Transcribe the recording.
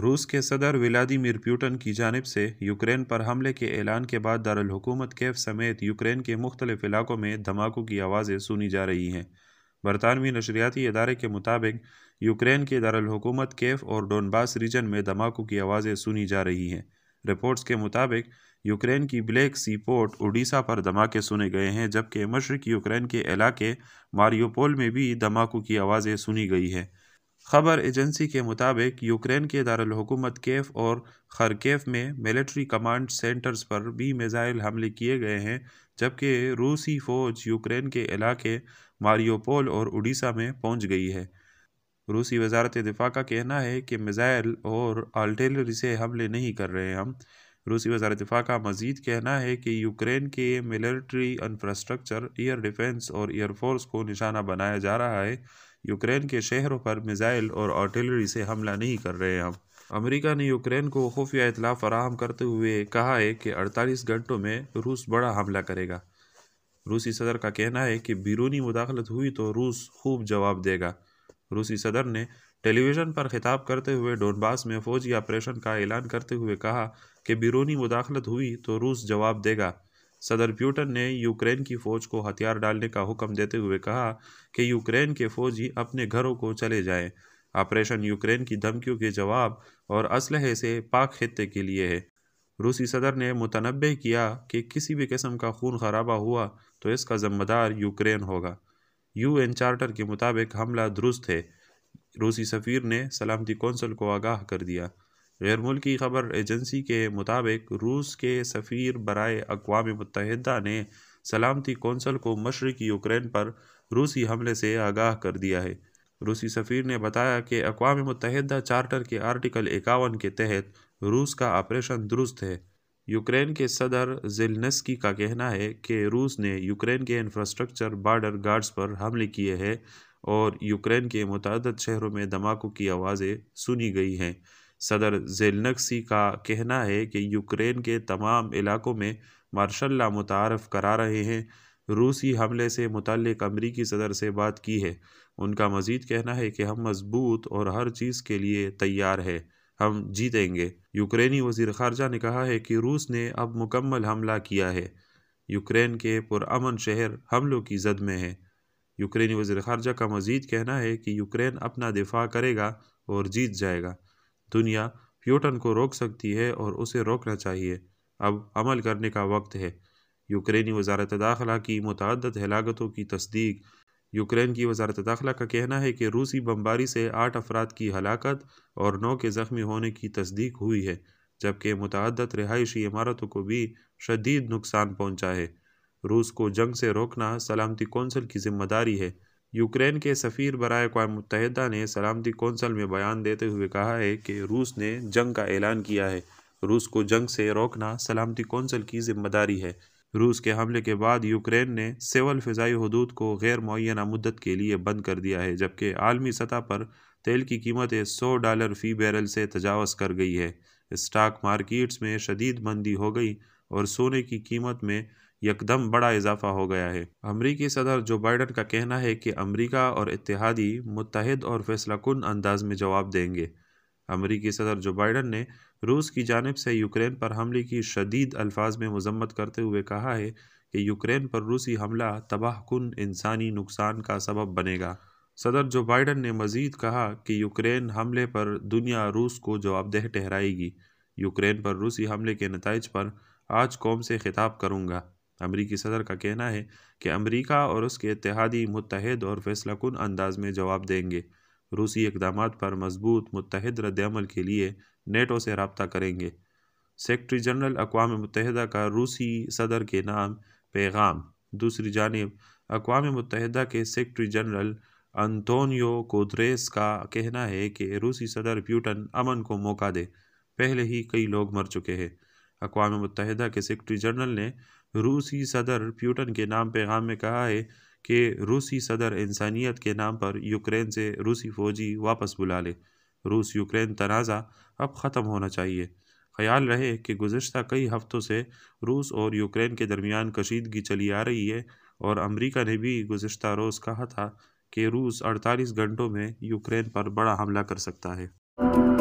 रूस के सदर व्लादिमिर प्यूटन की जानब से यूक्रेन पर हमले के ऐलान के बाद दारकूमत कैफ समेत यूक्रेन के मुख्तलिफ इलाकों में धमाकों की आवाज़ें सुनी जा रही हैं बरतानवी नशरियाती इदारे के मुताबिक यूक्रेन के दारकूमत कैफ और डोनबास रीजन में धमाकों की आवाज़ें सुनी जा रही हैं रिपोर्ट्स के मुताबिक यूक्रेन की ब्लैक सी पोर्ट उड़ीसा पर धमाके सुने गए हैं जबकि मशरक यूक्रेन के इलाके मारियोपोल में भी धमाकों की आवाज़ें सुनी गई हैं खबर एजेंसी के मुताबिक यूक्रेन के दारकूमत केफ और खरकेफ में मिलिट्री कमांड सेंटर्स पर भी मिज़ाइल हमले किए गए हैं जबकि रूसी फ़ौज यूक्रेन के इलाके मारियोपोल और उड़ीसा में पहुंच गई है रूसी वजारत दिफा का कहना है कि मिज़ाइल और आल्टेलरी से हमले नहीं कर रहे हम रूसी वजारत दिफा का मजीद कहना है कि यूक्रेन के मिलिट्री इंफ्रास्ट्रक्चर एयर डिफेंस और एयरफोर्स को निशाना बनाया जा रहा है यूक्रेन के शहरों पर मिज़ाइल और आर्टिलरी से हमला नहीं कर रहे हम अमेरिका ने यूक्रेन को खुफिया इतला फराहम करते हुए कहा है कि 48 घंटों में रूस बड़ा हमला करेगा रूसी सदर का कहना है कि बिरूनी मुदाखलत हुई तो रूस खूब जवाब देगा रूसी सदर ने टेलीविज़न पर खिताब करते हुए डोनबास में फौजी ऑपरेशन का ऐलान करते हुए कहा कि बिरूनी मुदाखलत हुई तो रूस जवाब देगा सदर प्यूटन ने यूक्रेन की फौज को हथियार डालने का हुक्म देते हुए कहा कि यूक्रेन के फौजी अपने घरों को चले जाएं। ऑपरेशन यूक्रेन की धमकियों के जवाब और असलहे से पाक खत्ते के लिए है रूसी सदर ने मुतनबे किया कि किसी भी किस्म का खून खराबा हुआ तो इसका जिम्मेदार यूक्रेन होगा एन चार्टर के मुताबिक हमला दुरुस्त है रूसी सफ़ीर ने सलामती कौंसल को आगाह कर दिया गैर मुल्की खबर एजेंसी के मुताबिक रूस के सफ़ीर बरए अकवा मुतहदा ने सलामती कौंसल को मशरकी यूक्रेन पर रूसी हमले से आगाह कर दिया है रूसी सफ़ीर ने बताया कि अकवा मुतहदा चार्टर के आर्टिकल इक्यावन के तहत रूस का ऑपरेशन दुरुस्त है यूक्रेन के सदर जिलनस्की का कहना है कि रूस ने यूक्रेन के इंफ्रास्ट्रक्चर बॉर्डर गार्ड्स पर हमले किए हैं और यूक्रेन के मुतद शहरों में धमाकों की आवाज़ें सुनी गई हैं सदर जेलनक्सी का कहना है कि यूक्रेन के तमाम इलाकों में मार्शल ला मुतारफ़ करा रहे हैं रूसी हमले से मुतल अमरीकी सदर से बात की है उनका मजीद कहना है कि हम मजबूत और हर चीज़ के लिए तैयार है हम जीतेंगे यूक्रेनी वजीर खारजा ने कहा है कि रूस ने अब मुकम्मल हमला किया है यूक्रेन के पुरान शहर हमलों की जद में है यूक्रेनी वजी खारजा का मजीद कहना है कि यूक्रेन अपना दिफा करेगा और जीत जाएगा दुनिया प्यूटन को रोक सकती है और उसे रोकना चाहिए अब अमल करने का वक्त है यूक्रेनी वजारत दाखिला की मुतद हलाकतों की तस्दीक यूक्रेन की वजारत दाखिला का कहना है कि रूसी बमबारी से आठ अफराद की हलाकत और नौ के ज़ख्मी होने की तस्दीक हुई है जबकि मुतद रिहायशी इमारतों को भी शदीद नुकसान पहुँचा है रूस को जंग से रोकना सलामती कौंसिल की जिम्मेदारी है यूक्रेन के सफ़ीर बरए अक़वाम मुतहदा ने सलामती कौंसल में बयान देते हुए कहा है कि रूस ने जंग का ऐलान किया है रूस को जंग से रोकना सलामती कौंसल की जिम्मेदारी है रूस के हमले के बाद यूक्रेन ने सिवल फ़जाई हदूद को गैर मुना मदत के लिए बंद कर दिया है जबकि आलमी सतह पर तेल की कीमतें सौ डॉलर फ़ी बैरल से तजावज़ कर गई है स्टाक मार्केट्स में शदीद मंदी हो गई और सोने की कीमत में यकदम बड़ा इजाफा हो गया है अमरीकी सदर जो बाइडन का कहना है कि अमरीका और इतिहादी मुतहद और फैसला कन अंदाज में जवाब देंगे अमरीकी सदर जो बाइडन ने रूस की जानब से यूक्रेन पर हमले की शदीद अल्फाज में मजम्मत करते हुए कहा है कि यूक्रेन पर रूसी हमला तबाहकुन इंसानी नुकसान का सबब बनेगा सदर जो बाइडन ने मजीद कहा कि यूक्रेन हमले पर दुनिया रूस को जवाबदेह ठहराएगी यूक्रेन पर रूसी हमले के नतज पर आज कौम से खिताब करूँगा अमरीकी सदर का कहना है कि अमरीका और उसके इतिहादी मुतहद और फैसला कन अंदाज में जवाब देंगे रूसी इकदाम पर मजबूत मुतहद रद्दमल के लिए नेटो से रबता करेंगे सेक्रटरी जनरल अकवा मुतहदा का रूसी सदर के नाम पैगाम दूसरी जानब अकवा मुतहदा के सेक्रटरी जनरल अंतोनियो कोद्रेस का कहना है कि रूसी सदर प्यूटन अमन को मौका दे पहले ही कई लोग मर चुके हैं अकवा मुतहद के सेक्रटरी जनरल ने रूसी सदर प्यूटन के नाम पैगाम में कहा है कि रूसी सदर इंसानियत के नाम पर यूक्रेन से रूसी फौजी वापस बुला ले रूस यूक्रेन तनाज़ा अब ख़त्म होना चाहिए ख्याल रहे कि गुज्त कई हफ़्तों से रूस और यूक्रेन के दरमियान कशीदगी चली आ रही है और अमरीका ने भी गुज्त रोज़ कहा था कि रूस 48 घंटों में यूक्रेन पर बड़ा हमला कर सकता है